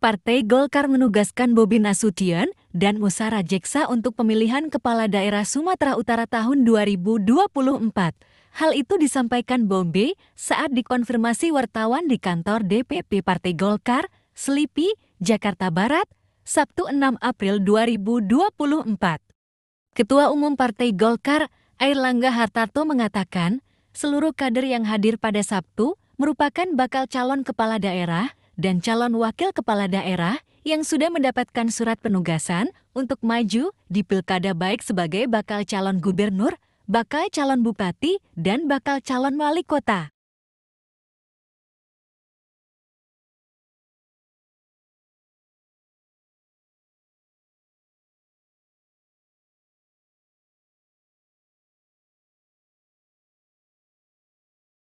Partai Golkar menugaskan Bobi Nasution dan Musara Jeksa untuk pemilihan Kepala Daerah Sumatera Utara tahun 2024. Hal itu disampaikan Bobi saat dikonfirmasi wartawan di kantor DPP Partai Golkar, Selipi, Jakarta Barat, Sabtu 6 April 2024. Ketua Umum Partai Golkar, Air Langga Hartarto mengatakan, seluruh kader yang hadir pada Sabtu merupakan bakal calon kepala daerah dan calon wakil kepala daerah yang sudah mendapatkan surat penugasan untuk maju di pilkada baik sebagai bakal calon gubernur, bakal calon bupati, dan bakal calon wali kota.